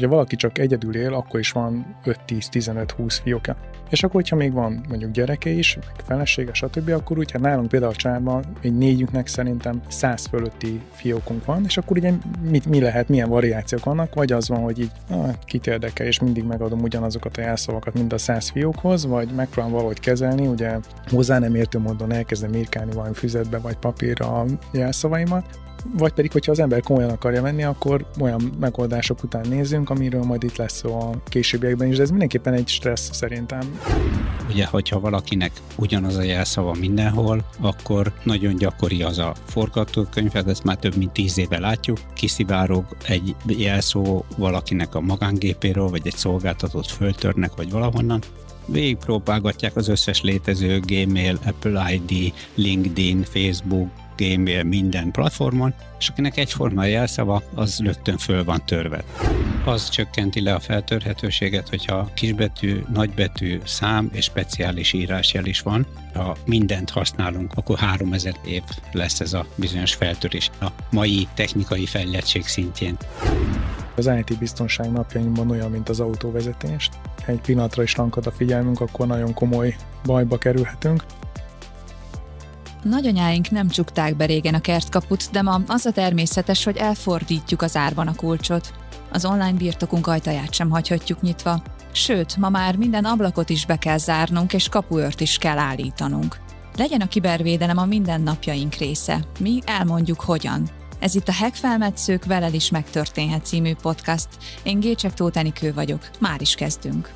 Ha valaki csak egyedül él, akkor is van 5-10-15-20 fiókja. És akkor, hogyha még van mondjuk gyereke is, meg felesége, stb., akkor úgy, hát nálunk például a családban egy négyünknek szerintem 100 fölötti fiókunk van, és akkor ugye mit, mi lehet, milyen variációk vannak, vagy az van, hogy így ah, kit érdekel, és mindig megadom ugyanazokat a jelszavakat mind a 100 fiókhoz, vagy megpróbálom valahogy kezelni, ugye hozzá nem értő módon elkezdem írkálni valami füzetbe vagy papírra a jelszavaimat, vagy pedig, hogyha az ember komolyan akarja menni, akkor olyan megoldások után nézzünk, amiről majd itt lesz szó a későbbiekben is, de ez mindenképpen egy stressz szerintem. Ugye, hogyha valakinek ugyanaz a jelszava mindenhol, akkor nagyon gyakori az a forgatókönyv, hát ezt már több mint tíz éve látjuk, kiszivárog egy jelszó valakinek a magángépéről, vagy egy szolgáltatót föltörnek, vagy valahonnan, végigpróbálgatják az összes létező Gmail, Apple ID, LinkedIn, Facebook, Gmail, minden platformon, és akinek egyforma jelszava, az rögtön föl van törve. Az csökkenti le a feltörhetőséget, hogyha kisbetű, nagybetű, szám és speciális írásjel is van. Ha mindent használunk, akkor 3000 év lesz ez a bizonyos feltörés a mai technikai fejlettség szintjén. Az IT biztonság napjainkban olyan, mint az autóvezetés. egy pillanatra is lankad a figyelmünk, akkor nagyon komoly bajba kerülhetünk. Nagyanyáink nem csukták be régen a kertkaput, de ma az a természetes, hogy elfordítjuk az árban a kulcsot. Az online birtokunk ajtaját sem hagyhatjuk nyitva. Sőt, ma már minden ablakot is be kell zárnunk, és kapuört is kell állítanunk. Legyen a kibervédelem a mindennapjaink része. Mi elmondjuk hogyan. Ez itt a Hack felmetszők, velel is megtörténhet című podcast. Én Gécsek Tóth Enikő vagyok. Már is kezdünk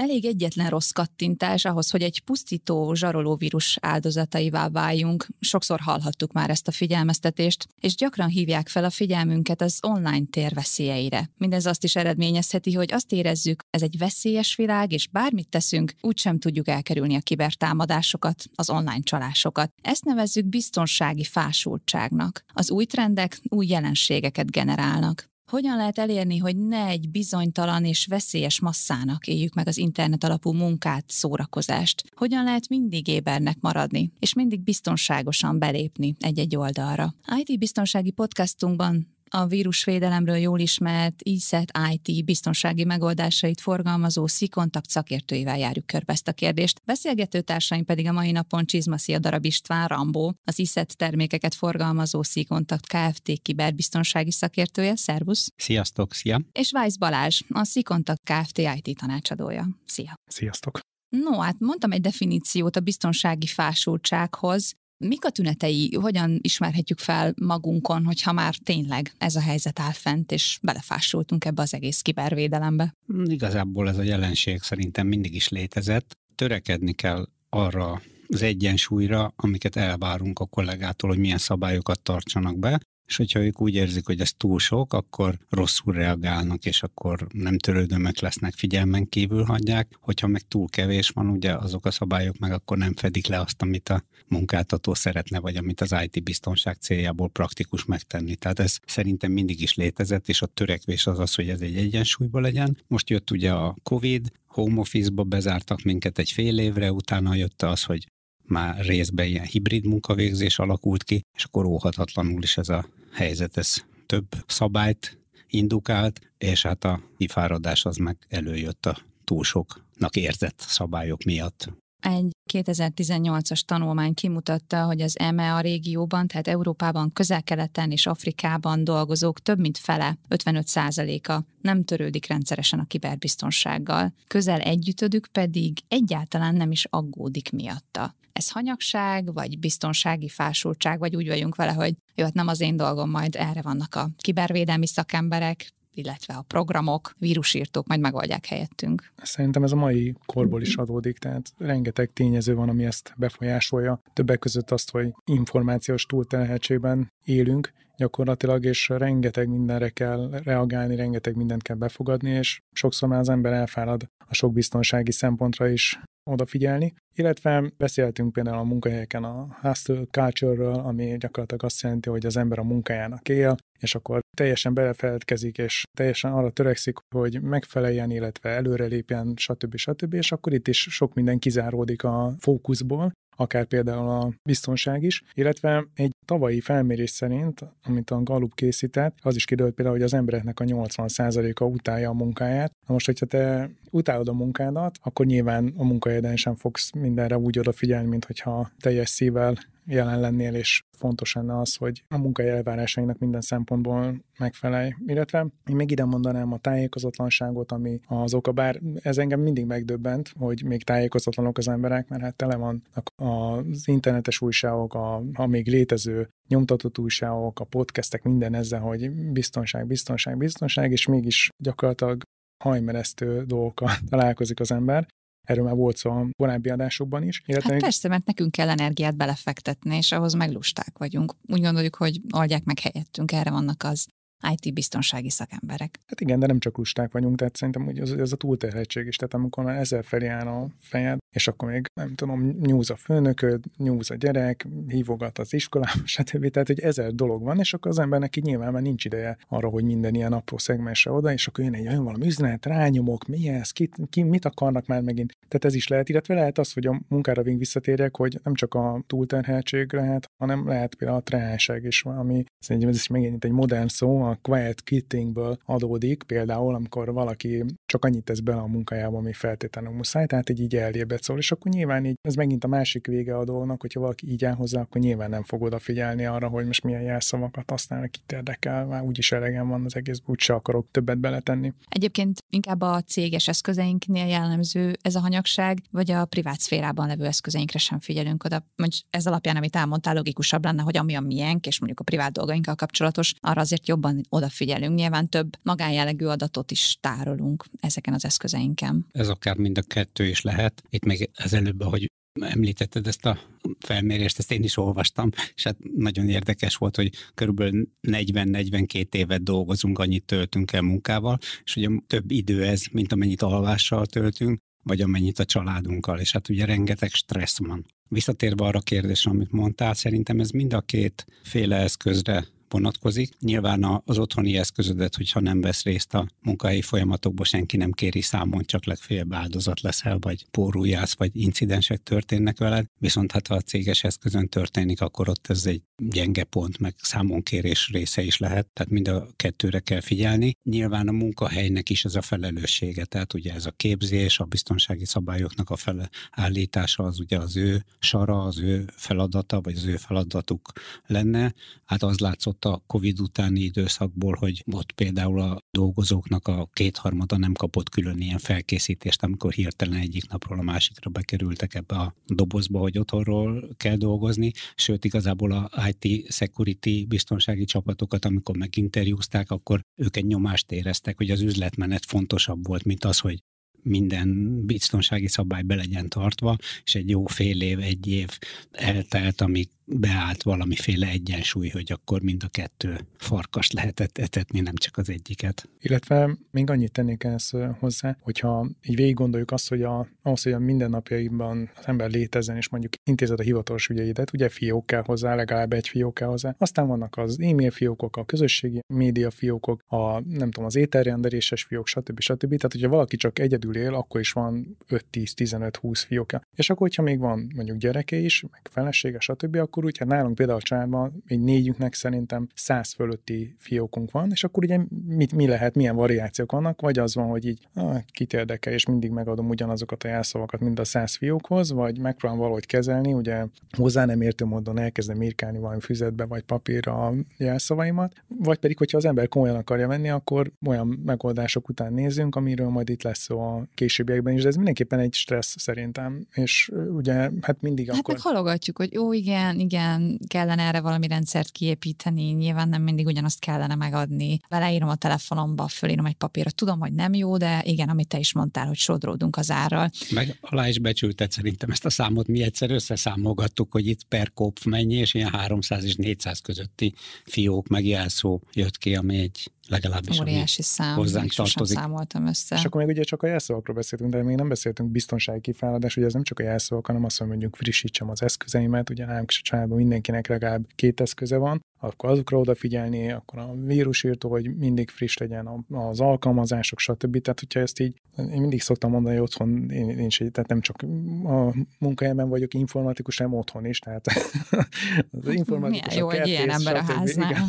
elég egyetlen rossz kattintás ahhoz, hogy egy pusztító vírus áldozataivá váljunk. Sokszor hallhattuk már ezt a figyelmeztetést, és gyakran hívják fel a figyelmünket az online tér veszélyeire. Mindez azt is eredményezheti, hogy azt érezzük, ez egy veszélyes világ, és bármit teszünk, úgysem tudjuk elkerülni a kibertámadásokat, az online csalásokat. Ezt nevezzük biztonsági fásultságnak. Az új trendek új jelenségeket generálnak. Hogyan lehet elérni, hogy ne egy bizonytalan és veszélyes masszának éljük meg az internet alapú munkát, szórakozást? Hogyan lehet mindig ébernek maradni, és mindig biztonságosan belépni egy-egy oldalra? IT biztonsági podcastunkban a vírusvédelemről jól ismert ISET IT biztonsági megoldásait forgalmazó Szikontakt szakértőivel járjuk körbe ezt a kérdést. Beszélgető társaim pedig a mai napon Csizmaszia Darab István Rambó, az ISET termékeket forgalmazó Szikontakt Kft. kiberbiztonsági szakértője. Szervusz! Sziasztok, szia! És Vájsz Balázs, a Szikontakt Kft. IT tanácsadója. Szia! Sziasztok! No, hát mondtam egy definíciót a biztonsági fásultsághoz. Mik a tünetei, hogyan ismerhetjük fel magunkon, hogyha már tényleg ez a helyzet áll fent, és belefásultunk ebbe az egész kibervédelembe? Igazából ez a jelenség szerintem mindig is létezett. Törekedni kell arra az egyensúlyra, amiket elvárunk a kollégától, hogy milyen szabályokat tartsanak be, és hogyha ők úgy érzik, hogy ez túl sok, akkor rosszul reagálnak, és akkor nem törődömek lesznek, figyelmen kívül hagyják. Hogyha meg túl kevés van, ugye azok a szabályok meg akkor nem fedik le azt, amit a munkáltató szeretne, vagy amit az IT biztonság céljából praktikus megtenni. Tehát ez szerintem mindig is létezett, és a törekvés az az, hogy ez egy egyensúlyba legyen. Most jött ugye a COVID, home office-ba bezártak minket egy fél évre, utána jött az, hogy már részben ilyen hibrid munkavégzés alakult ki, és akkor óhatatlanul is ez a helyzet, ez több szabályt indukált, és hát a kifáradás az meg előjött a túl soknak érzett szabályok miatt. Egy 2018-as tanulmány kimutatta, hogy az EMEA régióban, tehát Európában, közel-keleten és Afrikában dolgozók több mint fele, 55%-a nem törődik rendszeresen a kiberbiztonsággal, közel együttödük pedig egyáltalán nem is aggódik miatta ez hanyagság, vagy biztonsági fásultság, vagy úgy vagyunk vele, hogy jó, hát nem az én dolgom, majd erre vannak a kibervédelmi szakemberek, illetve a programok, vírusírtók majd megoldják helyettünk. Szerintem ez a mai korból is adódik, tehát rengeteg tényező van, ami ezt befolyásolja. Többek között azt, hogy információs túltelhetségben élünk, gyakorlatilag, és rengeteg mindenre kell reagálni, rengeteg mindent kell befogadni, és sokszor már az ember elfárad a sok biztonsági szempontra is odafigyelni. Illetve beszéltünk például a munkahelyeken a hustle culture ami gyakorlatilag azt jelenti, hogy az ember a munkájának él, és akkor teljesen belefeledkezik, és teljesen arra törekszik, hogy megfeleljen, illetve előrelépjen, stb. stb. És akkor itt is sok minden kizáródik a fókuszból, akár például a biztonság is, illetve egy tavalyi felmérés szerint, amit a Gallup készített, az is kiderült például, hogy az embereknek a 80%-a utálja a munkáját. Na most, hogyha te utálod a munkádat, akkor nyilván a munkahelyeden sem fogsz mindenre úgy odafigyelni, mint hogyha teljes szívvel jelen lennél, és fontos lenne az, hogy a munkai elvárásainak minden szempontból megfelelj. Illetve én még ide mondanám a tájékozatlanságot, ami az oka, bár ez engem mindig megdöbbent, hogy még tájékozatlanok az emberek, mert hát tele vannak az internetes újságok, a, a még létező nyomtatott újságok, a podcastek, minden ezzel, hogy biztonság, biztonság, biztonság, és mégis gyakorlatilag hajmeresztő dolgokkal találkozik az ember. Erről már volt szó a korábbi adásokban is. Illetve hát persze, mert nekünk kell energiát belefektetni, és ahhoz meglusták vagyunk. Úgy gondoljuk, hogy oldják meg helyettünk, erre vannak az IT-biztonsági szakemberek. Hát igen, de nem csak lusták vagyunk, tehát szerintem hogy ez, ez a túlterheltség is, tehát amikor már ezzel felé áll a fejed, és akkor még nem tudom, nyúz a főnököd, nyúz a gyerek, hívogat az iskolába, stb. Tehát, hogy ezer dolog van, és akkor az embernek így nyilván már nincs ideje arra, hogy minden ilyen apró szegmensre oda, és akkor jön egy olyan valami üzenet, rányomok, mi ez, ki, ki, mit akarnak már megint. Tehát ez is lehet, illetve lehet az, hogy a munkára még visszatérjek, hogy nem csak a túlterheltség lehet, hanem lehet például a is, ami szerintem ez is megint egy modern szó, a quiet quittingből adódik, például amikor valaki csak annyit tesz bele a munkájába, ami feltétlenül muszáj, tehát egy így eljébb szól, és akkor nyilván így, ez megint a másik vége a dolognak, hogyha valaki így áll hozzá, akkor nyilván nem fog odafigyelni arra, hogy most milyen jelszavakat használ, itt érdekel, már úgyis elegem van az egész, úgyse akarok többet beletenni. Egyébként inkább a céges eszközeinknél jellemző ez a hanyagság, vagy a privát szférában levő eszközeinkre sem figyelünk oda. Mondjuk ez alapján, amit elmondtál, logikusabb lenne, hogy ami a miénk, és mondjuk a privát dolgainkkal kapcsolatos, arra azért jobban odafigyelünk. Nyilván több magánjellegű adatot is tárolunk ezeken az eszközeinken. Ez akár mind a kettő is lehet. Itt még az előbb, ahogy említetted ezt a felmérést, ezt én is olvastam, és hát nagyon érdekes volt, hogy körülbelül 40-42 évet dolgozunk, annyit töltünk el munkával, és ugye több idő ez, mint amennyit alvással töltünk, vagy amennyit a családunkkal, és hát ugye rengeteg stressz van. Visszatérve arra a kérdésre, amit mondtál, szerintem ez mind a két féle eszközre vonatkozik. Nyilván az otthoni eszközödet, hogyha nem vesz részt a munkahelyi folyamatokban, senki nem kéri számon, csak legfeljebb áldozat leszel, vagy pórújász, vagy incidensek történnek veled. Viszont hát ha a céges eszközön történik, akkor ott ez egy gyenge pont, meg számonkérés része is lehet, tehát mind a kettőre kell figyelni. Nyilván a munkahelynek is ez a felelőssége, tehát ugye ez a képzés, a biztonsági szabályoknak a felállítása az ugye az ő sara, az ő feladata, vagy az ő feladatuk lenne. Hát az látszott kilábadt a COVID utáni időszakból, hogy ott például a dolgozóknak a kétharmada nem kapott külön ilyen felkészítést, amikor hirtelen egyik napról a másikra bekerültek ebbe a dobozba, hogy otthonról kell dolgozni, sőt igazából a IT security biztonsági csapatokat, amikor meginterjúzták, akkor ők egy nyomást éreztek, hogy az üzletmenet fontosabb volt, mint az, hogy minden biztonsági szabály be legyen tartva, és egy jó fél év, egy év eltelt, amíg beállt valamiféle egyensúly, hogy akkor mind a kettő farkas lehetett etetni, nem csak az egyiket. Illetve még annyit tennék ezt hozzá, hogyha így végig gondoljuk azt, hogy a, ahhoz, hogy a mindennapjaiban az ember létezzen, és mondjuk intézed a hivatalos ügyeidet, ugye fiók kell hozzá, legalább egy fiók kell hozzá. Aztán vannak az e-mail fiókok, a közösségi média fiókok, a nem tudom, az ételrendeléses fiók, stb. stb. Tehát, hogyha valaki csak egyedül él, akkor is van 5-10-15-20 fióka. És akkor, hogyha még van mondjuk gyereke is, meg felesége, stb., akkor úgy, hát nálunk például a családban még négyünknek szerintem 100 fölötti fiókunk van, és akkor ugye mit, mi lehet, milyen variációk vannak, vagy az van, hogy így ah, kit érdekel, és mindig megadom ugyanazokat a jelszavakat mind a 100 fiókhoz, vagy megpróbálom valahogy kezelni, ugye hozzá nem értő módon elkezdem írkálni valami füzetbe vagy papírra a jelszavaimat, vagy pedig, hogyha az ember komolyan akarja venni, akkor olyan megoldások után nézzünk, amiről majd itt lesz szó a későbbiekben is, de ez mindenképpen egy stressz szerintem, és ugye hát mindig hát akkor... Hát halogatjuk, hogy jó, igen, igen, kellene erre valami rendszert kiépíteni, nyilván nem mindig ugyanazt kellene megadni. Beleírom a telefonomba, fölírom egy papírra, tudom, hogy nem jó, de igen, amit te is mondtál, hogy sodródunk az árral. Meg alá is becsültet szerintem ezt a számot, mi egyszer összeszámolgattuk, hogy itt per kopf mennyi, és ilyen 300 és 400 közötti fiók meg jelszó jött ki, ami egy legalábbis Óriási szám, hozzánk tartozik. számoltam össze. És akkor még ugye csak a jelszavakról beszéltünk, de még nem beszéltünk biztonsági kifáradás, ugye ez nem csak a jelszavak, hanem azt, hogy mondjuk frissítsem az eszközeimet, ugye nálunk is a családban mindenkinek legalább két eszköze van, akkor azokra odafigyelni, akkor a vírusírtó, hogy mindig friss legyen az alkalmazások, stb. Tehát, hogyha ezt így, én mindig szoktam mondani, hogy otthon én, én is, tehát nem csak a munkahelyemben vagyok informatikus, nem otthon is, tehát az informatikus Milyen jó, kertész, ilyen ember stb. a háznál.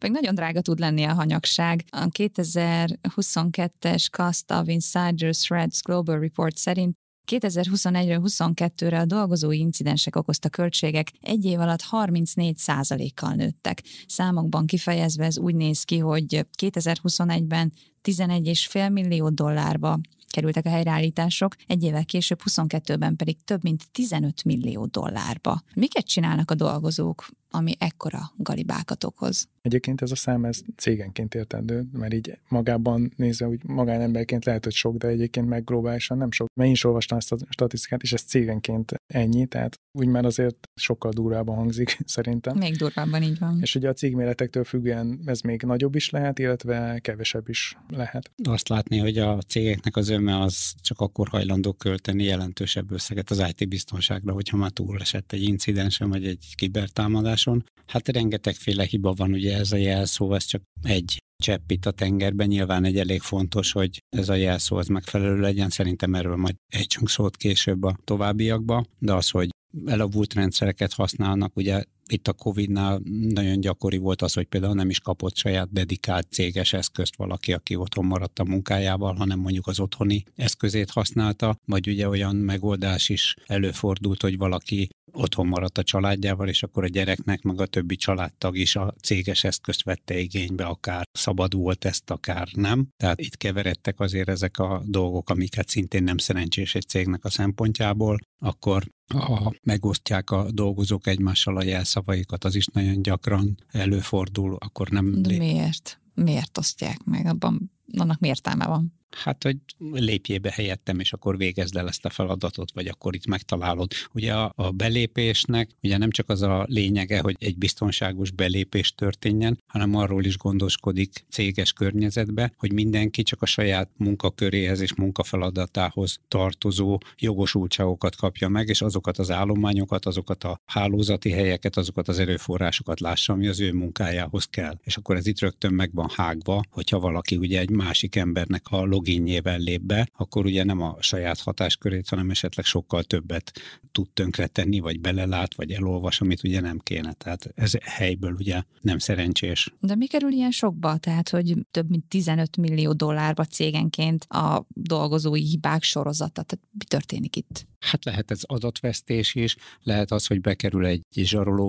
Meg nagyon drága tud lenni a hanyagság. A 2022-es Cost of Insider's Threads Global Report szerint 2021-ről 22-re a dolgozói incidensek okozta költségek egy év alatt 34%-kal nőttek. Számokban kifejezve ez úgy néz ki, hogy 2021-ben 11,5 millió dollárba kerültek a helyreállítások, egy évvel később 22-ben pedig több mint 15 millió dollárba. Miket csinálnak a dolgozók? ami ekkora galibákat okoz. Egyébként ez a szám, ez cégenként értendő, mert így magában nézve, úgy magánemberként lehet, hogy sok, de egyébként meg globálisan nem sok. Mert én is olvastam ezt a statisztikát, és ez cégenként ennyi, tehát úgy már azért sokkal durvában hangzik szerintem. Még durvábban így van. És ugye a cégméretektől függően ez még nagyobb is lehet, illetve kevesebb is lehet. Azt látni, hogy a cégeknek az öme az csak akkor hajlandó költeni jelentősebb összeget az IT biztonságra, hogyha már túl esett egy incidensen vagy egy kibertámadás oktatáson. Hát rengetegféle hiba van, ugye ez a jelszó, ez csak egy itt a tengerben. Nyilván egy elég fontos, hogy ez a jelszó az megfelelő legyen. Szerintem erről majd ejtsünk szót később a továbbiakba, de az, hogy elavult rendszereket használnak, ugye itt a Covid-nál nagyon gyakori volt az, hogy például nem is kapott saját dedikált céges eszközt valaki, aki otthon maradt a munkájával, hanem mondjuk az otthoni eszközét használta, vagy ugye olyan megoldás is előfordult, hogy valaki otthon maradt a családjával, és akkor a gyereknek, meg a többi családtag is a céges eszközt vette igénybe, akár szabad volt ezt akár nem. Tehát itt keveredtek azért ezek a dolgok, amiket szintén nem szerencsés egy cégnek a szempontjából. Akkor ha megosztják a dolgozók egymással a jelszavaikat, az is nagyon gyakran előfordul, akkor nem... De miért? Miért osztják meg? Abban annak mi értelme van? Hát, hogy lépjél be helyettem, és akkor végezd el ezt a feladatot, vagy akkor itt megtalálod. Ugye a, a belépésnek ugye nem csak az a lényege, hogy egy biztonságos belépés történjen, hanem arról is gondoskodik céges környezetbe, hogy mindenki csak a saját munkaköréhez és munkafeladatához tartozó jogosultságokat kapja meg, és azokat az állományokat, azokat a hálózati helyeket, azokat az erőforrásokat lássa, ami az ő munkájához kell. És akkor ez itt rögtön meg van hágva, hogyha valaki ugye egy másik embernek a fogényében lép be, akkor ugye nem a saját hatáskörét, hanem esetleg sokkal többet tud tönkretenni, vagy belelát, vagy elolvas, amit ugye nem kéne. Tehát ez helyből ugye nem szerencsés. De mi kerül ilyen sokba? Tehát, hogy több mint 15 millió dollárba cégenként a dolgozói hibák sorozata. Tehát mi történik itt? Hát lehet ez adatvesztés is, lehet az, hogy bekerül egy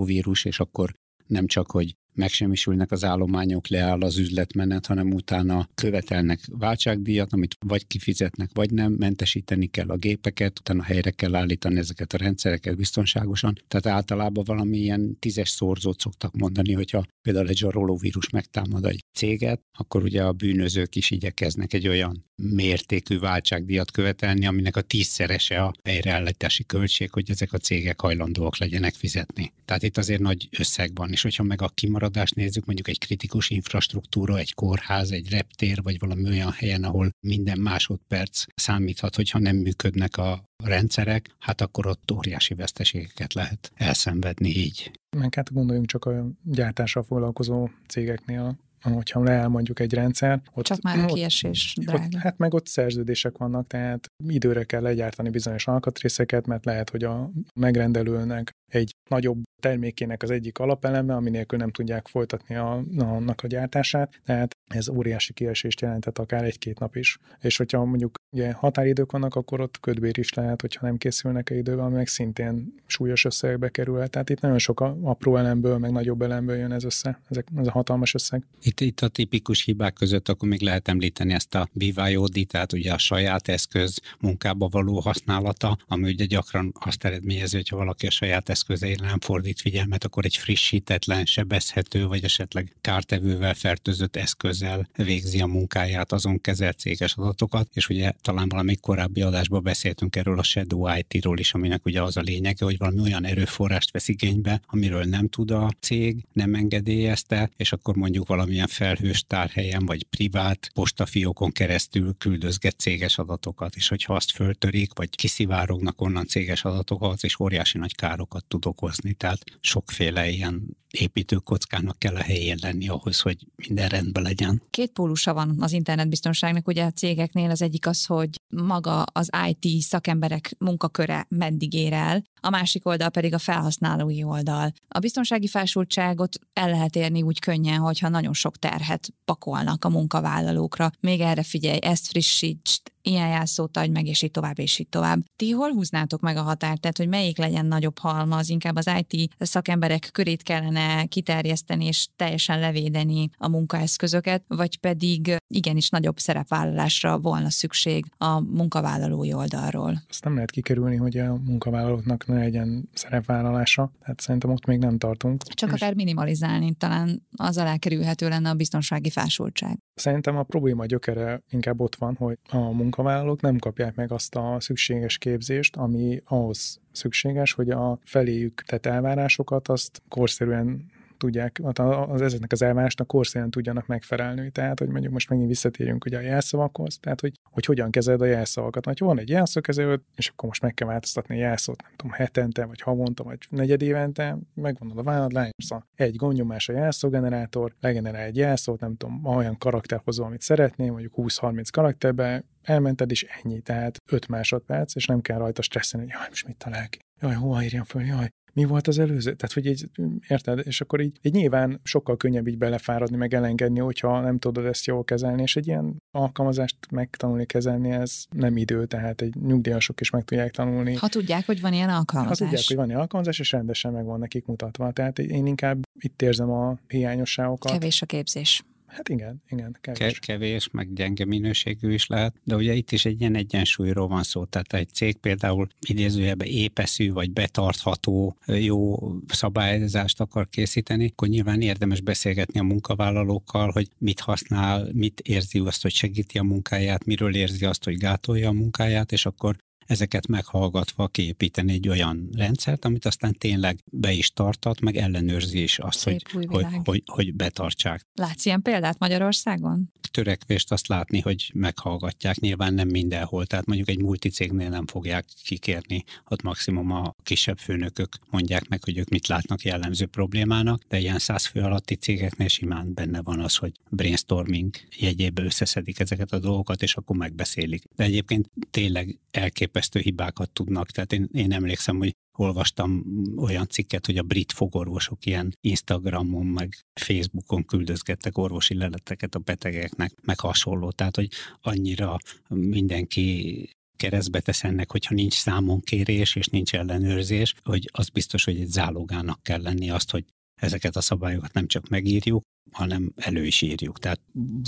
vírus és akkor nem csak, hogy megsemmisülnek az állományok, leáll az üzletmenet, hanem utána követelnek váltságdíjat, amit vagy kifizetnek, vagy nem, mentesíteni kell a gépeket, utána helyre kell állítani ezeket a rendszereket biztonságosan. Tehát általában valamilyen tízes szorzót szoktak mondani, hogyha például egy vírus megtámad egy céget, akkor ugye a bűnözők is igyekeznek egy olyan mértékű váltságdíjat követelni, aminek a tízszerese a helyreállítási költség, hogy ezek a cégek hajlandóak legyenek fizetni. Tehát itt azért nagy összeg van, és hogyha meg a kimaradást nézzük, mondjuk egy kritikus infrastruktúra, egy kórház, egy reptér, vagy valami olyan helyen, ahol minden másodperc számíthat, hogyha nem működnek a rendszerek, hát akkor ott óriási veszteségeket lehet elszenvedni így. Meg hát gondoljunk csak a gyártással foglalkozó cégeknél, hogyha leáll mondjuk egy rendszer. Ott, Csak már a kiesés ott, drága. Ott, hát meg ott szerződések vannak, tehát időre kell legyártani bizonyos alkatrészeket, mert lehet, hogy a megrendelőnek egy nagyobb termékének az egyik alapeleme, ami nélkül nem tudják folytatni a, annak a gyártását, tehát ez óriási kiesést jelentett akár egy-két nap is. És hogyha mondjuk ugye határidők vannak, akkor ott ködbér is lehet, hogyha nem készülnek -e időben, meg szintén súlyos összegbe kerül. Tehát itt nagyon sok apró elemből, meg nagyobb elemből jön ez össze, ezek, ez a hatalmas összeg. Itt, itt a tipikus hibák között akkor még lehet említeni ezt a BYOD, tehát ugye a saját eszköz munkába való használata, ami ugye gyakran azt eredményezi, ha valaki a saját eszközeire nem fordít figyelmet, akkor egy frissítetlen, sebezhető, vagy esetleg kártevővel fertőzött eszközzel végzi a munkáját, azon kezel céges adatokat, és ugye talán valami korábbi adásban beszéltünk erről a Shadow IT-ról is, aminek ugye az a lényege, hogy valami olyan erőforrást vesz igénybe, amiről nem tud a cég, nem engedélyezte, és akkor mondjuk valamilyen felhős tárhelyen vagy privát postafiókon keresztül küldözget céges adatokat, és hogyha azt föltörik, vagy kiszivárognak onnan céges adatokat, és óriási nagy károkat tud okozni. Tehát sokféle ilyen építőkockának kell a helyén lenni ahhoz, hogy minden rendben legyen. Két pólusa van az internetbiztonságnak, ugye a cégeknél az egyik az, hogy maga az IT szakemberek munkaköre meddig ér el, a másik oldal pedig a felhasználói oldal. A biztonsági felsúltságot el lehet érni úgy könnyen, hogyha nagyon sok terhet pakolnak a munkavállalókra. Még erre figyelj, ezt frissítsd, ilyen jelszót adj meg, és így tovább, és így tovább. Ti hol húznátok meg a határt, tehát hogy melyik legyen nagyobb halmaz, inkább az IT szakemberek körét kellene kiterjeszteni és teljesen levédeni a munkaeszközöket, vagy pedig igenis nagyobb szerepvállalásra volna szükség a munkavállalói oldalról? Azt nem lehet kikerülni, hogy a munkavállalóknak ne legyen szerepvállalása, tehát szerintem ott még nem tartunk. Csak és... akár minimalizálni, talán az alá kerülhető lenne a biztonsági fásultság. Szerintem a probléma gyökere inkább ott van, hogy a munkavállalók nem kapják meg azt a szükséges képzést, ami ahhoz szükséges, hogy a feléjük tett elvárásokat azt korszerűen tudják, hát az, ezeknek az elvárásnak korszerűen tudjanak megfelelni. Tehát, hogy mondjuk most megint visszatérjünk ugye a jelszavakhoz, tehát, hogy, hogy hogyan kezeled a jelszavakat. Ha van egy jelszókezelőd, és akkor most meg kell változtatni a jelszót, nem tudom, hetente, vagy havonta, vagy negyed évente, megvonod a vállad, lányomsz egy gomnyomás a jelszógenerátor, legenerál egy jelszót, nem tudom, olyan karakterhozó, amit szeretném, mondjuk 20-30 karakterbe, elmented, is ennyi, tehát 5 másodperc, és nem kell rajta stresszelni, hogy jaj, most mit ki? jaj, hova írjam föl, jaj, mi volt az előző? Tehát, hogy így, érted? És akkor így, így nyilván sokkal könnyebb így belefáradni, meg elengedni, hogyha nem tudod ezt jól kezelni, és egy ilyen alkalmazást megtanulni kezelni, ez nem idő, tehát egy nyugdíjasok is meg tudják tanulni. Ha tudják, hogy van ilyen alkalmazás. Ha tudják, hogy van ilyen alkalmazás, és rendesen meg van nekik mutatva. Tehát én inkább itt érzem a hiányosságokat. Kevés a képzés. Hát igen, igen, kevés. Kevés, meg gyenge minőségű is lehet, de ugye itt is egy ilyen egyensúlyról van szó, tehát egy cég például idézőjebe épeszű vagy betartható jó szabályozást akar készíteni, akkor nyilván érdemes beszélgetni a munkavállalókkal, hogy mit használ, mit érzi azt, hogy segíti a munkáját, miről érzi azt, hogy gátolja a munkáját, és akkor ezeket meghallgatva kiépíteni egy olyan rendszert, amit aztán tényleg be is tartat, meg ellenőrzi is azt, Szép hogy, hogy, hogy, hogy betartsák. Látsz ilyen példát Magyarországon? Törekvést azt látni, hogy meghallgatják, nyilván nem mindenhol, tehát mondjuk egy multicégnél nem fogják kikérni, ott maximum a kisebb főnökök mondják meg, hogy ők mit látnak jellemző problémának, de ilyen száz fő alatti cégeknél simán benne van az, hogy brainstorming jegyébe összeszedik ezeket a dolgokat, és akkor megbeszélik. De egyébként tényleg elképesztő elképesztő hibákat tudnak. Tehát én, én emlékszem, hogy olvastam olyan cikket, hogy a brit fogorvosok ilyen Instagramon, meg Facebookon küldözgettek orvosi leleteket a betegeknek, meg hasonló. Tehát, hogy annyira mindenki keresztbe tesz ennek, hogyha nincs számon kérés és nincs ellenőrzés, hogy az biztos, hogy egy zálogának kell lenni azt, hogy ezeket a szabályokat nem csak megírjuk, hanem elő is írjuk. Tehát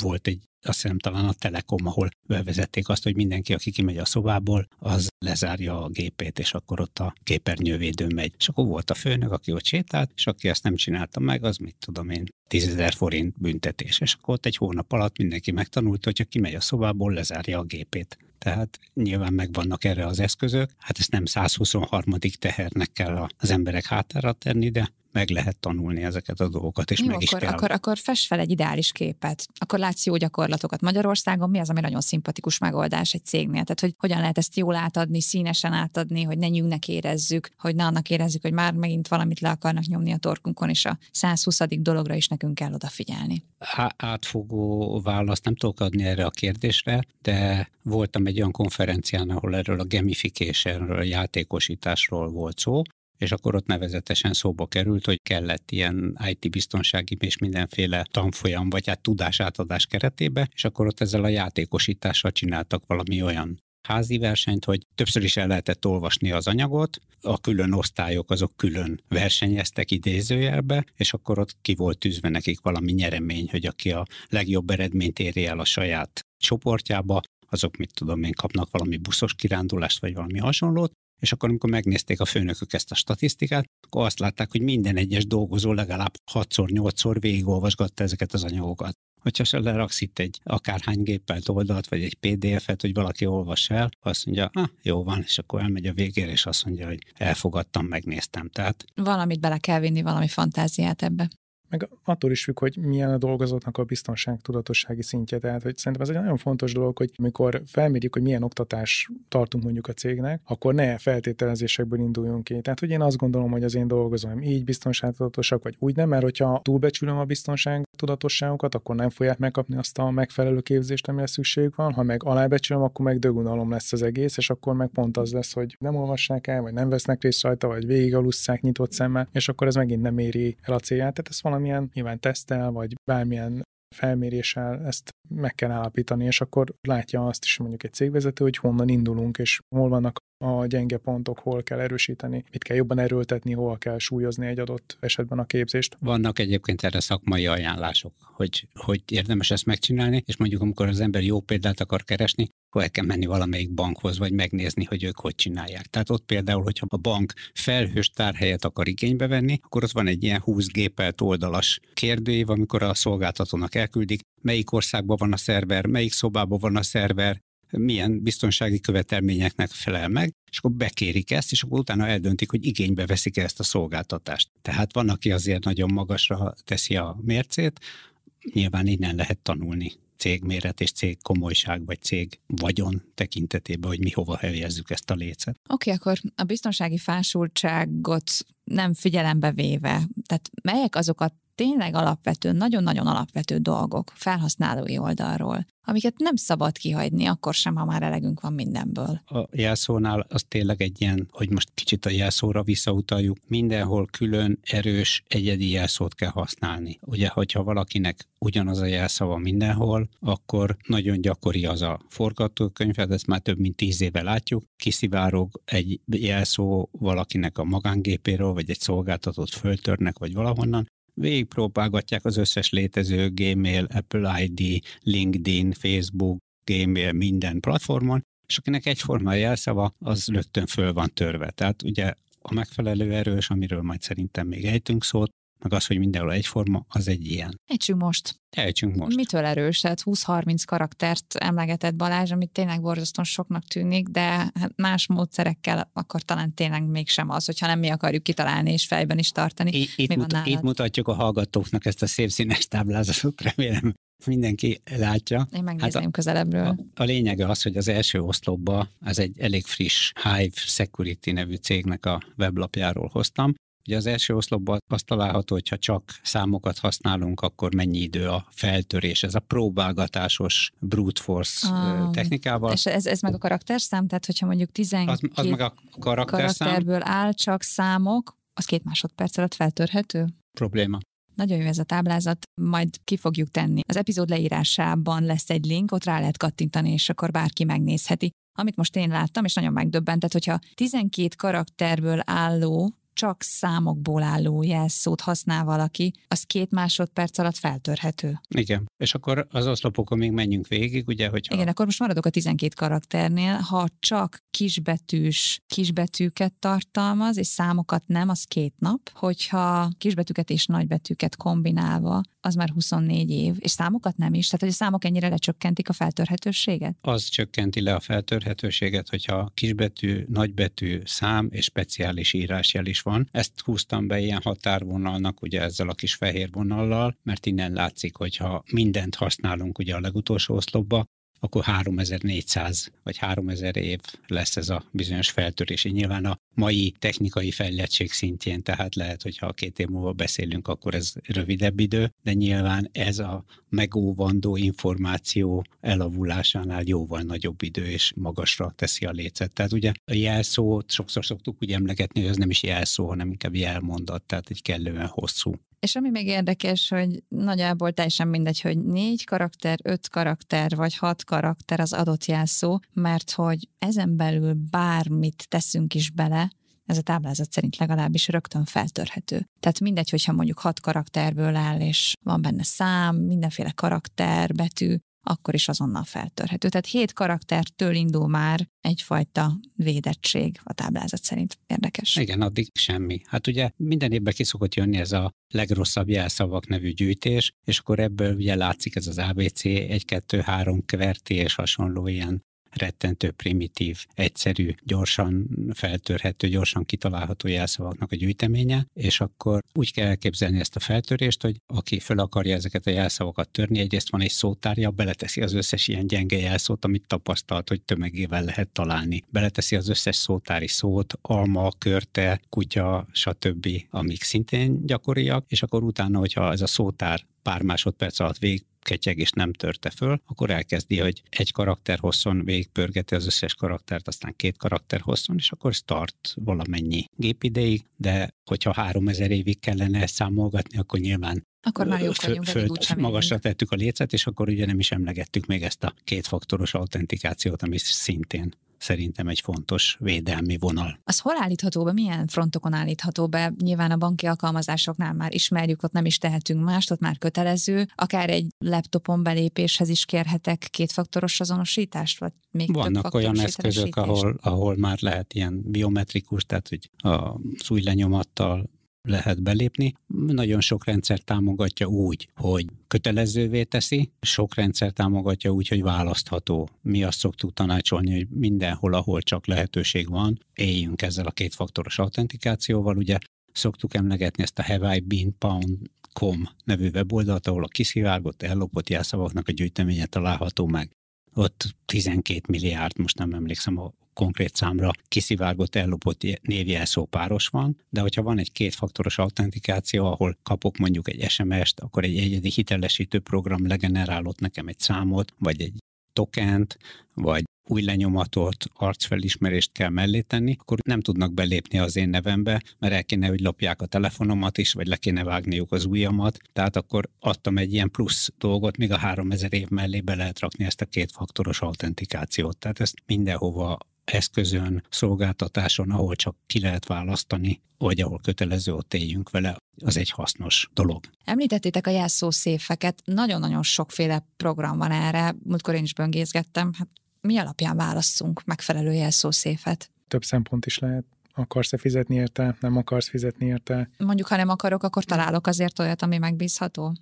volt egy, azt hiszem talán a Telekom, ahol bevezették azt, hogy mindenki, aki kimegy a szobából, az lezárja a gépét, és akkor ott a képernyővédő megy. És akkor volt a főnök, aki ott sétált, és aki ezt nem csinálta meg, az mit tudom én, 10 forint büntetés. És akkor ott egy hónap alatt mindenki megtanult, hogyha kimegy a szobából, lezárja a gépét. Tehát nyilván megvannak erre az eszközök. Hát ezt nem 123. tehernek kell az emberek hátára tenni, de meg lehet tanulni ezeket a dolgokat, és Jó, meg is akkor, kell. Akkor, akkor fess fel egy ideális képet, akkor látsz jó gyakorlatokat Magyarországon, mi az, ami nagyon szimpatikus megoldás egy cégnél, tehát hogy hogyan lehet ezt jól átadni, színesen átadni, hogy ne nyűgnek érezzük, hogy ne annak érezzük, hogy már megint valamit le akarnak nyomni a torkunkon, és a 120. dologra is nekünk kell odafigyelni. átfogó választ nem tudok adni erre a kérdésre, de voltam egy olyan konferencián, ahol erről a gamificationről, játékosításról volt szó, és akkor ott nevezetesen szóba került, hogy kellett ilyen IT biztonsági és mindenféle tanfolyam, vagy hát tudásátadás keretébe, és akkor ott ezzel a játékosítással csináltak valami olyan házi versenyt, hogy többször is el lehetett olvasni az anyagot, a külön osztályok azok külön versenyeztek idézőjelbe, és akkor ott ki volt tűzve nekik valami nyeremény, hogy aki a legjobb eredményt éri el a saját csoportjába, azok mit tudom én kapnak valami buszos kirándulást, vagy valami hasonlót, és akkor, amikor megnézték a főnökök ezt a statisztikát, akkor azt látták, hogy minden egyes dolgozó legalább 6-8-szor végigolvasgatta ezeket az anyagokat. Hogyha se leraksz itt egy akárhány géppelt oldalt, vagy egy PDF-et, hogy valaki olvas el, azt mondja, ah, jó van, és akkor elmegy a végére, és azt mondja, hogy elfogadtam, megnéztem. Tehát valamit bele kell vinni, valami fantáziát ebbe meg attól is függ, hogy milyen a dolgozóknak a biztonság tudatossági szintje. Tehát, hogy szerintem ez egy nagyon fontos dolog, hogy amikor felmérjük, hogy milyen oktatás tartunk mondjuk a cégnek, akkor ne feltételezésekből induljunk ki. Tehát, hogy én azt gondolom, hogy az én dolgozóim így biztonságtudatosak, vagy úgy nem, mert hogyha túlbecsülöm a biztonság tudatosságunkat, akkor nem fogják megkapni azt a megfelelő képzést, amire szükségük van. Ha meg alábecsülöm, akkor meg dögunalom lesz az egész, és akkor meg pont az lesz, hogy nem olvassák el, vagy nem vesznek részt rajta, vagy végig alusszák nyitott szemmel, és akkor ez megint nem éri el a célját. Tehát ez valami valamilyen, nyilván tesztel, vagy bármilyen felméréssel ezt meg kell állapítani, és akkor látja azt is mondjuk egy cégvezető, hogy honnan indulunk, és hol vannak a gyenge pontok, hol kell erősíteni, mit kell jobban erőltetni, hol kell súlyozni egy adott esetben a képzést. Vannak egyébként erre szakmai ajánlások, hogy, hogy érdemes ezt megcsinálni, és mondjuk amikor az ember jó példát akar keresni, akkor el kell menni valamelyik bankhoz, vagy megnézni, hogy ők hogy csinálják. Tehát ott például, hogyha a bank felhős tárhelyet akar igénybe venni, akkor ott van egy ilyen 20 gépelt oldalas kérdőív, amikor a szolgáltatónak elküldik, melyik országban van a szerver, melyik szobában van a szerver, milyen biztonsági követelményeknek felel meg, és akkor bekérik ezt, és akkor utána eldöntik, hogy igénybe veszik ezt a szolgáltatást. Tehát van, aki azért nagyon magasra teszi a mércét, nyilván innen lehet tanulni cégméret és cég komolyság vagy cég vagyon tekintetében, hogy mi hova helyezzük ezt a lécet. Oké, okay, akkor a biztonsági fásultságot nem figyelembe véve. Tehát melyek azok a tényleg alapvető, nagyon-nagyon alapvető dolgok felhasználói oldalról, amiket nem szabad kihagyni, akkor sem, ha már elegünk van mindenből. A jelszónál az tényleg egy ilyen, hogy most kicsit a jelszóra visszautaljuk, mindenhol külön, erős, egyedi jelszót kell használni. Ugye, hogyha valakinek ugyanaz a jelszava mindenhol, akkor nagyon gyakori az a forgatókönyv, hát ezt már több mint tíz éve látjuk, kiszivárog egy jelszó valakinek a magángépéről, vagy egy szolgáltatót föltörnek, vagy valahonnan, végigpróbálgatják az összes létező Gmail, Apple ID, LinkedIn, Facebook, Gmail minden platformon, és akinek egyforma a jelszava, az rögtön föl van törve. Tehát ugye a megfelelő erős, amiről majd szerintem még ejtünk szót, meg az, hogy mindenhol egyforma, az egy ilyen. Ejtsünk most. Ejtsünk most. Mitől erősed? 20-30 karaktert emlegetett Balázs, amit tényleg borzasztóan soknak tűnik, de hát más módszerekkel akkor talán tényleg mégsem az, hogyha nem mi akarjuk kitalálni és fejben is tartani. Itt, itt, mut- itt mutatjuk a hallgatóknak ezt a szép színes táblázatot, remélem mindenki látja. Én megnézném hát a, közelebbről. A, a lényege az, hogy az első oszlopba, az egy elég friss Hive Security nevű cégnek a weblapjáról hoztam, Ugye az első oszlopban azt található, hogy ha csak számokat használunk, akkor mennyi idő a feltörés. Ez a próbálgatásos brute force ah, technikával. És ez, ez meg a karakterszám? Tehát, hogyha mondjuk 12 az, az meg a karakterszám. karakterből áll csak számok, az két másodperc alatt feltörhető? Probléma. Nagyon jó ez a táblázat, majd ki fogjuk tenni. Az epizód leírásában lesz egy link, ott rá lehet kattintani, és akkor bárki megnézheti. Amit most én láttam, és nagyon megdöbbentett, hogyha 12 karakterből álló csak számokból álló jelszót használ valaki, az két másodperc alatt feltörhető. Igen, és akkor az oszlopokon még menjünk végig, ugye? Hogyha... Igen, akkor most maradok a 12 karakternél, ha csak kisbetűs kisbetűket tartalmaz, és számokat nem, az két nap, hogyha kisbetűket és nagybetűket kombinálva, az már 24 év, és számokat nem is, tehát hogy a számok ennyire lecsökkentik a feltörhetőséget? Az csökkenti le a feltörhetőséget, hogyha kisbetű, nagybetű, szám és speciális írásjel is van. Ezt húztam be ilyen határvonalnak, ugye ezzel a kis fehér vonallal, mert innen látszik, hogyha mindent használunk ugye a legutolsó oszlopba, akkor 3400 vagy 3000 év lesz ez a bizonyos feltörés. Nyilván a mai technikai fejlettség szintjén, tehát lehet, hogy ha két év múlva beszélünk, akkor ez rövidebb idő, de nyilván ez a megóvandó információ elavulásánál jóval nagyobb idő és magasra teszi a lécet. Tehát ugye a jelszót sokszor szoktuk úgy emlegetni, hogy ez nem is jelszó, hanem inkább jelmondat, tehát egy kellően hosszú és ami még érdekes, hogy nagyjából teljesen mindegy, hogy négy karakter, öt karakter vagy hat karakter az adott jelszó, mert hogy ezen belül bármit teszünk is bele, ez a táblázat szerint legalábbis rögtön feltörhető. Tehát mindegy, hogyha mondjuk hat karakterből áll, és van benne szám, mindenféle karakter, betű, akkor is azonnal feltörhető. Tehát hét karaktertől indul már egyfajta védettség a táblázat szerint. Érdekes. Igen, addig semmi. Hát ugye minden évben szokott jönni ez a legrosszabb jelszavak nevű gyűjtés, és akkor ebből ugye látszik ez az ABC, 1, 2, 3 kverti és hasonló ilyen rettentő primitív, egyszerű, gyorsan feltörhető, gyorsan kitalálható jelszavaknak a gyűjteménye, és akkor úgy kell elképzelni ezt a feltörést, hogy aki föl akarja ezeket a jelszavakat törni, egyrészt van egy szótárja, beleteszi az összes ilyen gyenge jelszót, amit tapasztalt, hogy tömegével lehet találni. Beleteszi az összes szótári szót, alma, körte, kutya, stb., amik szintén gyakoriak, és akkor utána, hogyha ez a szótár pár másodperc alatt végig ketyeg és nem törte föl, akkor elkezdi, hogy egy karakter hosszon végigpörgeti az összes karaktert, aztán két karakter hosszon, és akkor start valamennyi gépideig, de hogyha 3000 évig kellene ezt számolgatni, akkor nyilván akkor már jók vagyunk, föl, föl, magasra tettük a lécet, és akkor ugye nem is emlegettük még ezt a kétfaktoros autentikációt, ami szintén szerintem egy fontos védelmi vonal. Az hol állítható be, milyen frontokon állítható be? Nyilván a banki alkalmazásoknál már ismerjük, ott nem is tehetünk mást, ott már kötelező. Akár egy laptopon belépéshez is kérhetek kétfaktoros azonosítást, vagy még Vannak olyan eszközök, ahol, ahol már lehet ilyen biometrikus, tehát hogy a új lenyomattal lehet belépni. Nagyon sok rendszer támogatja úgy, hogy kötelezővé teszi, sok rendszer támogatja úgy, hogy választható. Mi azt szoktuk tanácsolni, hogy mindenhol, ahol csak lehetőség van, éljünk ezzel a kétfaktoros autentikációval. Ugye szoktuk emlegetni ezt a haveibeenpound.com nevű weboldalt, ahol a kiszivárgott, ellopott jelszavaknak a gyűjteménye található meg. Ott 12 milliárd, most nem emlékszem a konkrét számra kiszivárgott, ellopott névjelszó páros van, de hogyha van egy kétfaktoros autentikáció, ahol kapok mondjuk egy SMS-t, akkor egy egyedi hitelesítő program legenerálott nekem egy számot, vagy egy tokent, vagy új lenyomatot, arcfelismerést kell mellé tenni, akkor nem tudnak belépni az én nevembe, mert el kéne, hogy lopják a telefonomat is, vagy le kéne vágniuk az ujjamat. Tehát akkor adtam egy ilyen plusz dolgot, még a 3000 év mellé be lehet rakni ezt a kétfaktoros autentikációt. Tehát ezt mindenhova eszközön, szolgáltatáson, ahol csak ki lehet választani, vagy ahol kötelező, ott éljünk vele, az egy hasznos dolog. Említettétek a jelszó széfeket, nagyon-nagyon sokféle program van erre, múltkor én is böngészgettem, hát mi alapján választunk megfelelő jelszószéfet? Több szempont is lehet akarsz-e fizetni érte, nem akarsz fizetni érte. Mondjuk, ha nem akarok, akkor találok azért olyat, ami megbízható?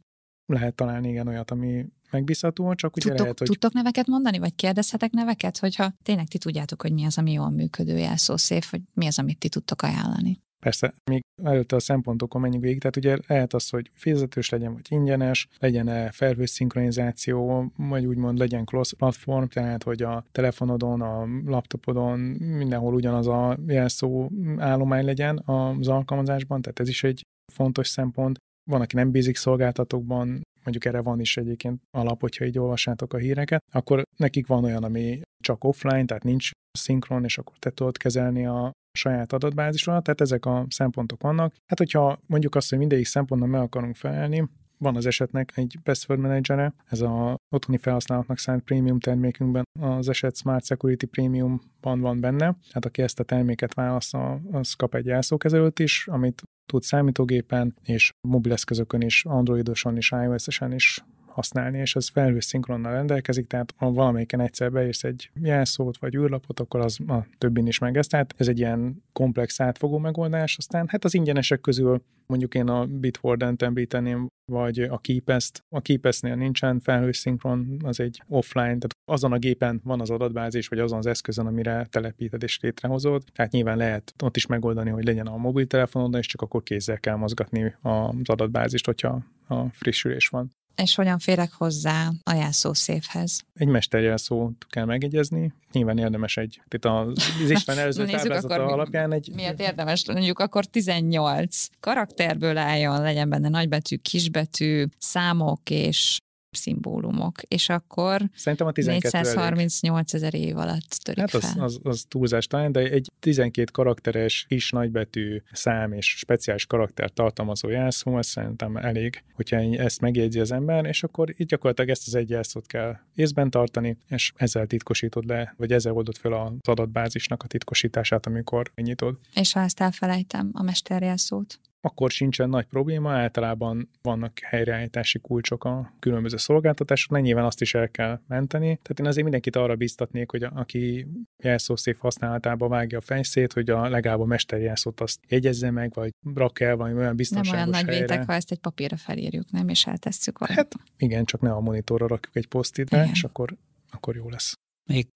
Lehet találni igen olyat, ami megbízhatóan, csak ugye tudtok, lehet, hogy... Tudtok neveket mondani, vagy kérdezhetek neveket, hogyha tényleg ti tudjátok, hogy mi az, ami jól működő jelszó szép, vagy mi az, amit ti tudtok ajánlani? Persze, még előtte a szempontokon menjünk végig, tehát ugye lehet az, hogy fizetős legyen, vagy ingyenes, legyen-e felhőszinkronizáció, vagy úgymond legyen cross platform, tehát hogy a telefonodon, a laptopodon mindenhol ugyanaz a jelszó állomány legyen az alkalmazásban, tehát ez is egy fontos szempont. Van, aki nem bízik szolgáltatókban, mondjuk erre van is egyébként alap, hogyha így olvassátok a híreket, akkor nekik van olyan, ami csak offline, tehát nincs szinkron, és akkor te tudod kezelni a saját adatbázisra, tehát ezek a szempontok vannak. Hát, hogyha mondjuk azt, hogy mindegyik szempontnak meg akarunk felelni, van az esetnek egy password menedzsere, ez a otthoni felhasználóknak szánt prémium termékünkben az eset Smart Security Premiumban van benne, tehát aki ezt a terméket válasz az kap egy jelszókezelőt is, amit tud számítógépen és mobileszközökön is, androidoson és iOS-esen is használni, és az felhő szinkronnal rendelkezik, tehát ha valamelyiken egyszer beírsz egy jelszót vagy űrlapot, akkor az a többin is meg ezt. Tehát ez egy ilyen komplex átfogó megoldás. Aztán hát az ingyenesek közül mondjuk én a bitwarden t említeném, vagy a Keepest. A Keepestnél nincsen szinkron, az egy offline, tehát azon a gépen van az adatbázis, vagy azon az eszközön, amire telepíted és létrehozod. Tehát nyilván lehet ott is megoldani, hogy legyen a mobiltelefonod és csak akkor kézzel kell mozgatni az adatbázist, hogyha a frissülés van. És hogyan férek hozzá a jelszószévhez? Egy mesterjelszót kell megegyezni. Nyilván érdemes egy, itt az Isten előző táblázata alapján egy... Miért érdemes? Mondjuk akkor 18 karakterből álljon, legyen benne nagybetű, kisbetű, számok és szimbólumok, és akkor Szerintem a 12 438 ezer év alatt törik hát az, fel. Az, az túlzás talán, de egy 12 karakteres, kis nagybetű szám és speciális karakter tartalmazó jelszó, ez szerintem elég, hogyha ezt megjegyzi az ember, és akkor itt gyakorlatilag ezt az egy jelszót kell észben tartani, és ezzel titkosítod le, vagy ezzel oldod fel az adatbázisnak a titkosítását, amikor nyitod. És ha ezt elfelejtem, a mesterjelszót? akkor sincsen nagy probléma, általában vannak helyreállítási kulcsok a különböző szolgáltatásoknál, nyilván azt is el kell menteni. Tehát én azért mindenkit arra biztatnék, hogy a, aki jelszószép használatába vágja a fejszét, hogy a legalább a mesterjelszót azt jegyezze meg, vagy rak el valami olyan biztonságos Nem olyan helyre. nagy vétek, ha ezt egy papírra felírjuk, nem, és eltesszük valamit. Hát igen, csak ne a monitorra rakjuk egy posztit és akkor, akkor jó lesz. Még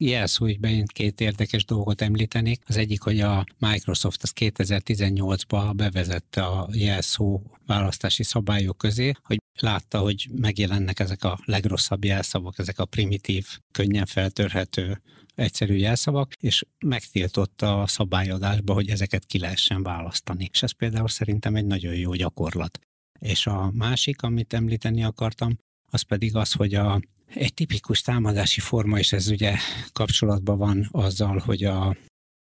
bejön két érdekes dolgot említenék. Az egyik, hogy a Microsoft az 2018-ban bevezette a jelszó választási szabályok közé, hogy látta, hogy megjelennek ezek a legrosszabb jelszavak, ezek a primitív, könnyen feltörhető egyszerű jelszavak, és megtiltotta a szabályodásba, hogy ezeket ki lehessen választani. És ez például szerintem egy nagyon jó gyakorlat. És a másik, amit említeni akartam, az pedig az, hogy a egy tipikus támadási forma, és ez ugye kapcsolatban van azzal, hogy a,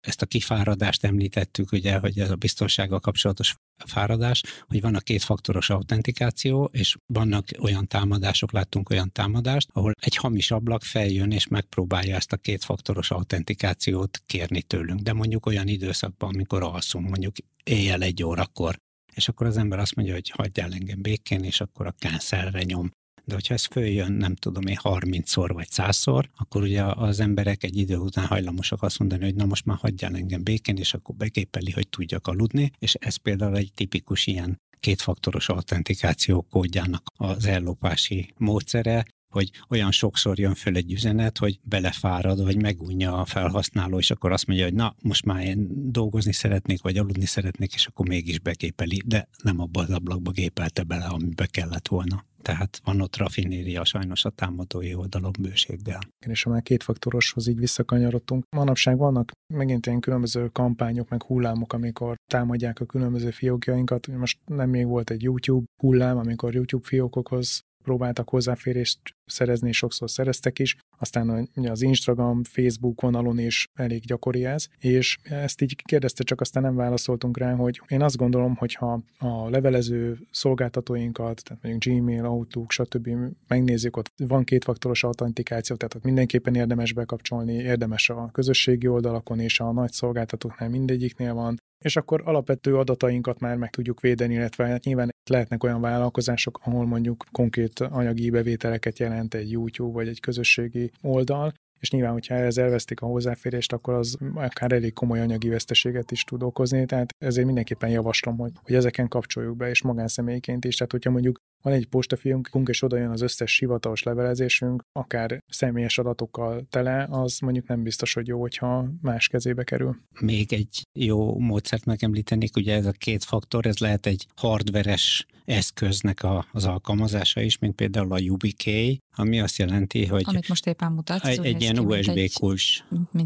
ezt a kifáradást említettük, ugye, hogy ez a biztonsággal kapcsolatos fáradás, hogy van a kétfaktoros autentikáció, és vannak olyan támadások, láttunk olyan támadást, ahol egy hamis ablak feljön, és megpróbálja ezt a kétfaktoros autentikációt kérni tőlünk, de mondjuk olyan időszakban, amikor alszunk, mondjuk éjjel egy órakor, és akkor az ember azt mondja, hogy hagyd el engem békén, és akkor a cancelre nyom de hogyha ez följön, nem tudom én, 30-szor vagy 100-szor, akkor ugye az emberek egy idő után hajlamosak azt mondani, hogy na most már hagyjál engem békén, és akkor beképeli, hogy tudjak aludni, és ez például egy tipikus ilyen kétfaktoros autentikáció kódjának az ellopási módszere, hogy olyan sokszor jön föl egy üzenet, hogy belefárad, vagy megunja a felhasználó, és akkor azt mondja, hogy na, most már én dolgozni szeretnék, vagy aludni szeretnék, és akkor mégis beképeli, de nem abba az ablakba gépelte bele, amibe kellett volna tehát van ott rafinéria sajnos a támadói oldalon bőséggel. És ha már kétfaktoroshoz így visszakanyarodtunk, manapság vannak megint ilyen különböző kampányok, meg hullámok, amikor támadják a különböző fiókjainkat. Most nem még volt egy YouTube hullám, amikor YouTube fiókokhoz próbáltak hozzáférést szerezni, és sokszor szereztek is. Aztán ugye az Instagram, Facebook vonalon is elég gyakori ez, és ezt így kérdezte, csak aztán nem válaszoltunk rá, hogy én azt gondolom, hogy ha a levelező szolgáltatóinkat, tehát mondjuk Gmail, Outlook, stb. megnézzük, ott van kétfaktoros autentikáció, tehát ott mindenképpen érdemes bekapcsolni, érdemes a közösségi oldalakon és a nagy szolgáltatóknál mindegyiknél van, és akkor alapvető adatainkat már meg tudjuk védeni, illetve hát nyilván lehetnek olyan vállalkozások, ahol mondjuk konkrét anyagi bevételeket jelent egy YouTube vagy egy közösségi oldal, és nyilván, hogyha ez elvesztik a hozzáférést, akkor az akár elég komoly anyagi veszteséget is tud okozni, tehát ezért mindenképpen javaslom, hogy, hogy ezeken kapcsoljuk be, és magánszemélyként is, tehát hogyha mondjuk van egy postafiunkunk, és oda jön az összes hivatalos levelezésünk, akár személyes adatokkal tele, az mondjuk nem biztos, hogy jó, hogyha más kezébe kerül. Még egy jó módszert megemlítenék, ugye ez a két faktor, ez lehet egy hardveres eszköznek a, az alkalmazása is, mint például a YubiKey, ami azt jelenti, hogy... Amit most éppen mutatsz. Egy, egy ilyen USB kulcs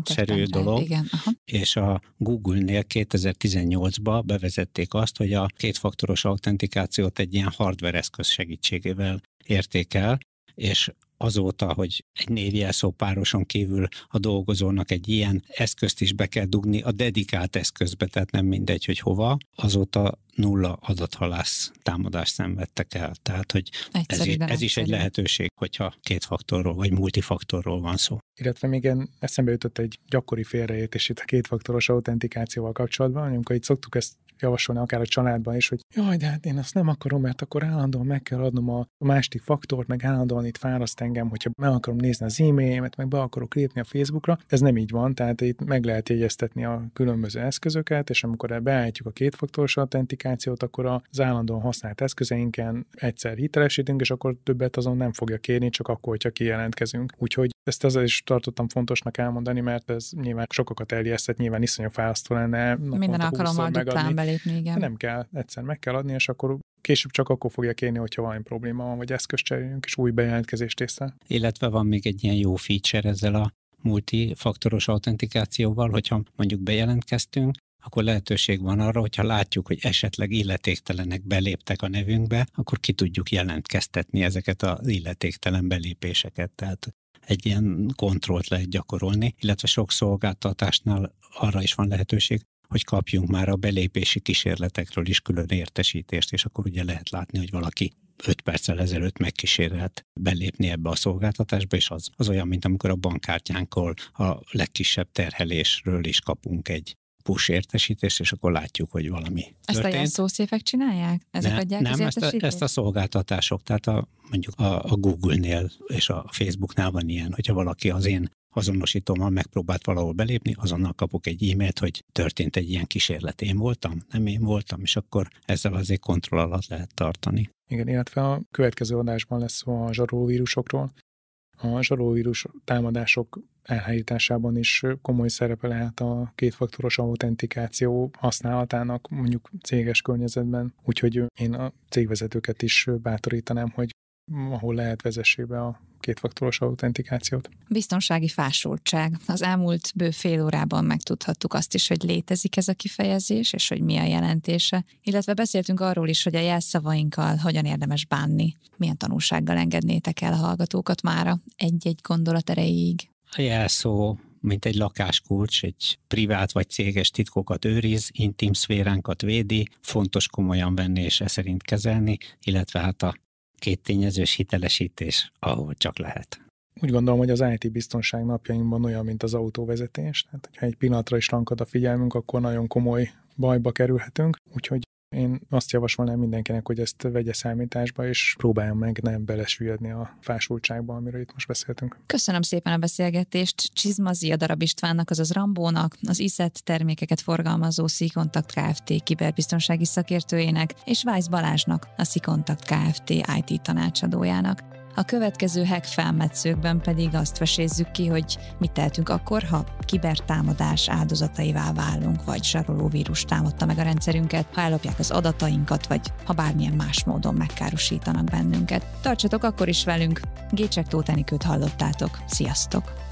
szerű dolog. Igen, aha. És a Google-nél 2018-ban bevezették azt, hogy a kétfaktoros autentikációt egy ilyen hardware eszköz segítségével érték el, és azóta, hogy egy névjelszó pároson kívül a dolgozónak egy ilyen eszközt is be kell dugni, a dedikált eszközbe, tehát nem mindegy, hogy hova, azóta nulla adathalász támadást szenvedtek el. Tehát, hogy ez is, ez is egy lehetőség, hogyha két faktorról vagy multifaktorról van szó. Illetve még igen, eszembe jutott egy gyakori félreértés itt a kétfaktoros autentikációval kapcsolatban, amikor itt szoktuk ezt javasolni akár a családban is, hogy jaj, de hát én azt nem akarom, mert akkor állandóan meg kell adnom a, másik faktort, meg állandóan itt fáraszt engem, hogyha meg akarom nézni az e-mailjémet, meg be akarok lépni a Facebookra. Ez nem így van, tehát itt meg lehet jegyeztetni a különböző eszközöket, és amikor beállítjuk a kétfaktoros autentikációt, akkor az állandóan használt eszközeinken egyszer hitelesítünk, és akkor többet azon nem fogja kérni, csak akkor, hogyha kijelentkezünk. Úgyhogy ezt ezzel is tartottam fontosnak elmondani, mert ez nyilván sokakat eljesztett, nyilván iszonyú fásztó lenne. Minden alkalommal duplán belépni, igen. Nem kell, egyszer meg kell adni, és akkor később csak akkor fogja kérni, hogyha valami probléma van, vagy eszközt cseréljünk, és új bejelentkezést észre. Illetve van még egy ilyen jó feature ezzel a multifaktoros autentikációval, hogyha mondjuk bejelentkeztünk, akkor lehetőség van arra, hogyha látjuk, hogy esetleg illetéktelenek beléptek a nevünkbe, akkor ki tudjuk jelentkeztetni ezeket az illetéktelen belépéseket. Tehát egy ilyen kontrollt lehet gyakorolni, illetve sok szolgáltatásnál arra is van lehetőség, hogy kapjunk már a belépési kísérletekről is külön értesítést, és akkor ugye lehet látni, hogy valaki 5 perccel ezelőtt megkísérelt belépni ebbe a szolgáltatásba, és az, az olyan, mint amikor a bankkártyánkon a legkisebb terhelésről is kapunk egy push értesítést, és akkor látjuk, hogy valami Ezt történt. a jelszószéfek csinálják? Ezek ne, adják nem az ezt, a, ezt a szolgáltatások, tehát a, mondjuk a, a Google-nél és a Facebook-nál van ilyen, hogyha valaki az én azonosítommal megpróbált valahol belépni, azonnal kapok egy e-mailt, hogy történt egy ilyen kísérlet. Én voltam, nem én voltam, és akkor ezzel azért kontroll alatt lehet tartani. Igen, illetve a következő adásban lesz szó a zsarolóvírusokról. A zsarolóvírus támadások elhelyításában is komoly szerepe lehet a kétfaktoros autentikáció használatának mondjuk céges környezetben, úgyhogy én a cégvezetőket is bátorítanám, hogy ahol lehet vezessék be a kétfaktoros autentikációt. Biztonsági fásultság. Az elmúlt bő fél órában megtudhattuk azt is, hogy létezik ez a kifejezés, és hogy mi a jelentése, illetve beszéltünk arról is, hogy a jelszavainkkal hogyan érdemes bánni. Milyen tanulsággal engednétek el a hallgatókat mára egy-egy gondolat erejéig? jelszó, mint egy lakáskulcs, egy privát vagy céges titkokat őriz, intim szféránkat védi, fontos komolyan venni és e szerint kezelni, illetve hát a két tényezős hitelesítés, ahol csak lehet. Úgy gondolom, hogy az IT biztonság napjainkban olyan, mint az autóvezetés. Tehát, hogyha egy pillanatra is lankad a figyelmünk, akkor nagyon komoly bajba kerülhetünk. Úgyhogy én azt javasolnám mindenkinek, hogy ezt vegye számításba, és próbáljon meg nem belesüllyedni a fásultságba, amiről itt most beszéltünk. Köszönöm szépen a beszélgetést Csizmazi a Darab Istvánnak, azaz Rambónak, az ISZET termékeket forgalmazó Szikontakt Kft. kiberbiztonsági szakértőjének, és Vájsz Balázsnak, a Szikontakt Kft. IT tanácsadójának. A következő hack felmetszőkben pedig azt vesézzük ki, hogy mit tehetünk akkor, ha kibertámadás áldozataivá válunk, vagy saroló vírus támadta meg a rendszerünket, ha ellopják az adatainkat, vagy ha bármilyen más módon megkárosítanak bennünket. Tartsatok akkor is velünk! Gécsek Tóth Enikőt hallottátok. Sziasztok!